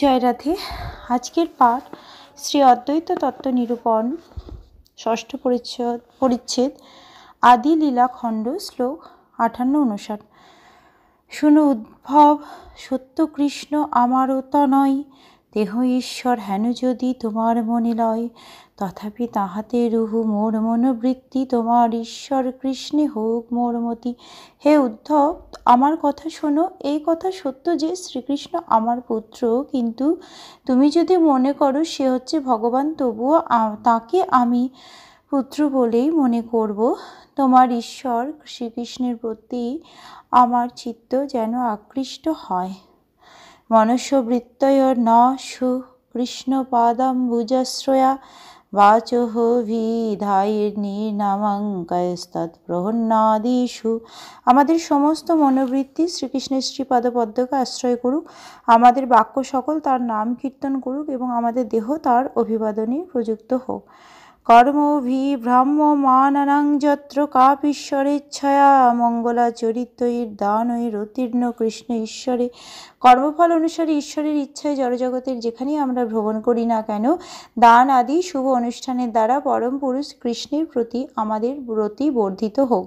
জয় রাধে আজকের পাঠ শ্রী অদ্বৈত তত্ত্ব নিরূপণ ষষ্ঠ পরিচ্ছদ পরিচ্ছেদ আদি লীলা খণ্ড শ্লোক আঠান্ন উনষাট শুনো উদ্ভব সত্য কৃষ্ণ আমারও তনয় দেহ ঈশ্বর হেন যদি তোমার মনে লয় তথাপি তাহাতে রুহু মোর মনোবৃত্তি তোমার ঈশ্বর কৃষ্ণে হোক মোর মতি হে উদ্ধব আমার কথা শোনো এই কথা সত্য যে শ্রীকৃষ্ণ আমার পুত্র কিন্তু তুমি যদি মনে করো সে হচ্ছে ভগবান তবুও তাকে আমি পুত্র বলেই মনে করব তোমার ঈশ্বর শ্রীকৃষ্ণের প্রতি আমার চিত্ত যেন আকৃষ্ট হয় মনুষ্যবৃত্তয় ন সুকৃষ্ণপাদাম্বুজশ্রয়া वाचुः ভিধাইর্নির্নামাঙ্কায়স্তৎপ্রহন্নাদিষু আমাদের সমস্ত মনোবৃত্তি শ্রীকৃষ্ণের শ্রীপাদপদ্মকে আশ্রয় করুক আমাদের বাক্য সকল তার নাম কীর্তন করুক এবং আমাদের দেহ তার অভিবাদনে প্রযুক্ত হোক কর্মভি কর্মভিভ্রাম্যমাননাং যত্র কাপীশ্বরেচ্ছয়া মঙ্গলা চরিত্রৈর দানৈরতীর্ণ কৃষ্ণ ঈশ্বরে কর্মফল অনুসারে ঈশ্বরের ইচ্ছায় জড়জগতের যেখানেই আমরা ভ্রমণ করি না কেন দান আদি শুভ অনুষ্ঠানের দ্বারা পরম পুরুষ কৃষ্ণের প্রতি আমাদের ব্রতি বর্ধিত হোক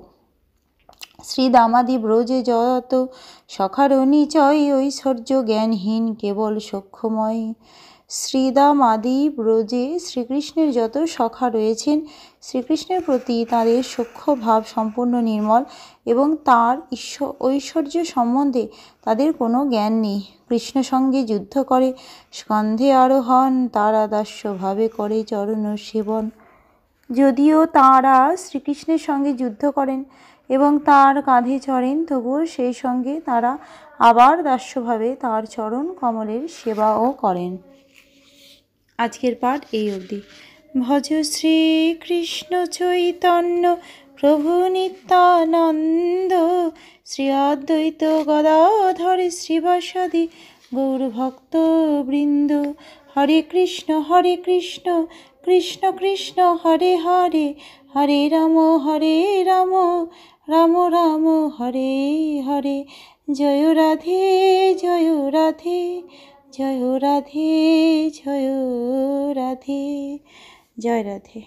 শ্রী দামাদি ব্রজে যত সখার চয় ঐশ্বর্য জ্ঞানহীন কেবল সক্ষময় শ্রীদামাদি ব্রজে শ্রীকৃষ্ণের যত সখা রয়েছেন শ্রীকৃষ্ণের প্রতি তাঁদের সূক্ষ্ম ভাব সম্পূর্ণ নির্মল এবং তার ঈশ্বর ঐশ্বর্য সম্বন্ধে তাদের কোনো জ্ঞান নেই কৃষ্ণ সঙ্গে যুদ্ধ করে স্কন্ধে আরোহণ তারা দাস্যভাবে করে চরণ সেবন যদিও তারা শ্রীকৃষ্ণের সঙ্গে যুদ্ধ করেন এবং তার কাঁধে চড়েন তবুও সেই সঙ্গে তারা আবার দাস্যভাবে তার চরণ কমলের সেবাও করেন আজকের পাঠ এই অবধি ভজ শ্রী কৃষ্ণ চৈতন্য প্রভু নিত্যানন্দ শ্রী অদ্বৈত গদাধর শ্রীবাসাদি গৌরভক্ত বৃন্দ হরে কৃষ্ণ হরে কৃষ্ণ কৃষ্ণ কৃষ্ণ হরে হরে হরে রাম হরে রাম রাম রাম হরে হরে জয় রাধে জয় রাধে জয় রাধে জয় রাধে জয় রাধে